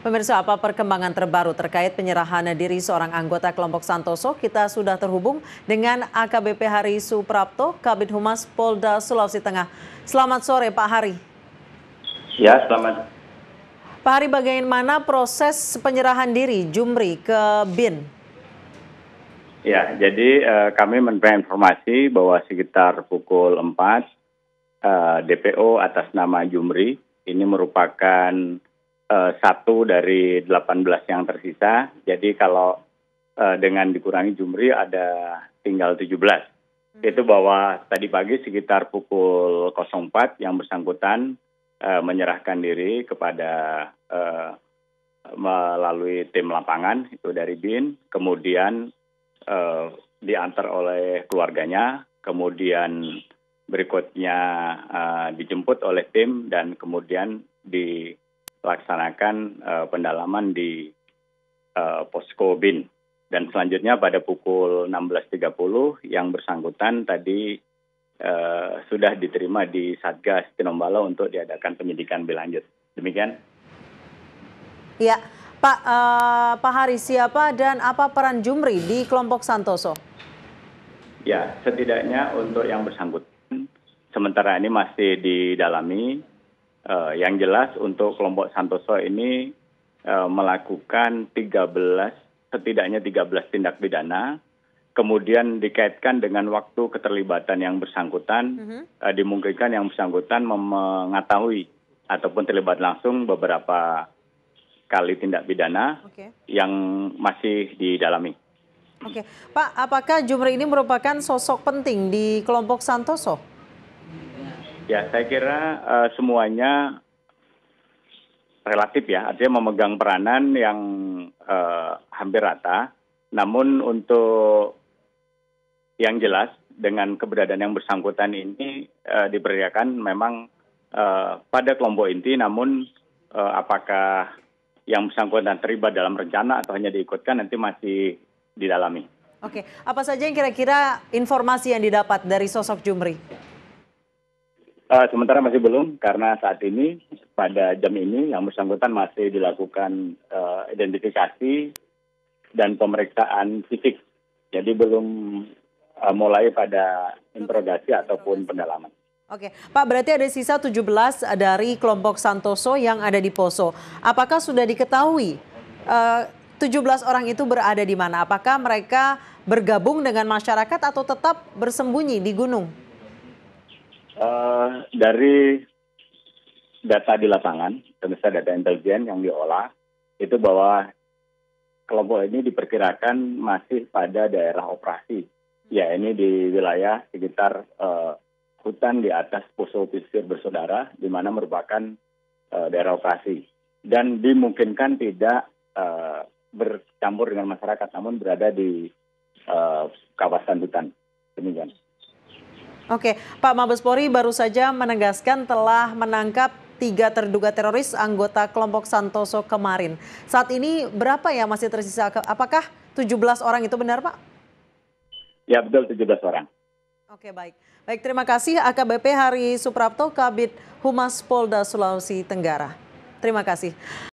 Pemirsa, apa perkembangan terbaru terkait penyerahan diri seorang anggota kelompok Santoso? Kita sudah terhubung dengan AKBP Hari Suprapto, Kabit Humas Polda Sulawesi Tengah. Selamat sore, Pak Hari. Ya, selamat. Pak Hari, bagaimana proses penyerahan diri Jumri ke BIN? Ya, jadi eh, kami menerima informasi bahwa sekitar pukul 4 eh, DPO atas nama Jumri ini merupakan Eh, satu dari 18 yang tersisa. Jadi kalau uh, dengan dikurangi jumri ada tinggal 17. Hmm. Itu bahwa tadi pagi sekitar pukul 04 yang bersangkutan uh, menyerahkan diri kepada uh, melalui tim lapangan itu dari BIN, kemudian uh, diantar oleh keluarganya, kemudian berikutnya uh, dijemput oleh tim dan kemudian di laksanakan uh, pendalaman di uh, posko BIN. Dan selanjutnya pada pukul 16.30 yang bersangkutan tadi uh, sudah diterima di Satgas Tinombala untuk diadakan penyidikan lebih lanjut. Demikian. Ya, Pak uh, Pak Hari siapa dan apa peran Jumri di kelompok Santoso? Ya, setidaknya untuk yang bersangkutan sementara ini masih didalami Uh, yang jelas untuk kelompok Santoso ini uh, melakukan 13 setidaknya 13 tindak pidana kemudian dikaitkan dengan waktu keterlibatan yang bersangkutan mm -hmm. uh, dimungkinkan yang bersangkutan mengetahui ataupun terlibat langsung beberapa kali tindak pidana okay. yang masih didalami. Oke, okay. Pak, apakah Jumri ini merupakan sosok penting di kelompok Santoso? Ya, saya kira uh, semuanya relatif ya, artinya memegang peranan yang uh, hampir rata. Namun untuk yang jelas dengan keberadaan yang bersangkutan ini uh, eh, diberiakan memang uh, pada kelompok inti, namun uh, apakah yang bersangkutan terlibat dalam rencana atau hanya diikutkan nanti masih didalami. Oke, apa saja yang kira-kira informasi yang didapat dari sosok Jumri? Uh, sementara masih belum karena saat ini pada jam ini yang bersangkutan masih dilakukan uh, identifikasi dan pemeriksaan fisik. Jadi belum uh, mulai pada interogasi ataupun pendalaman. Oke, Pak berarti ada sisa 17 dari kelompok Santoso yang ada di Poso. Apakah sudah diketahui uh, 17 orang itu berada di mana? Apakah mereka bergabung dengan masyarakat atau tetap bersembunyi di gunung? Eh, dari data di lapangan, termisal data intelijen yang diolah, itu bahwa kelompok ini diperkirakan masih pada daerah operasi. Ya, ini di wilayah sekitar uh, hutan di atas poso pesisir bersaudara, di mana merupakan uh, daerah operasi. Dan dimungkinkan tidak uh, bercampur dengan masyarakat, namun berada di uh, kawasan hutan. Demikian. Oke, Pak Mabespori baru saja menegaskan telah menangkap tiga terduga teroris anggota kelompok Santoso kemarin. Saat ini berapa ya masih tersisa? Apakah 17 orang itu benar Pak? Ya betul 17 orang. Oke baik. Baik terima kasih AKBP Hari Suprapto Kabit Humas Polda Sulawesi Tenggara. Terima kasih.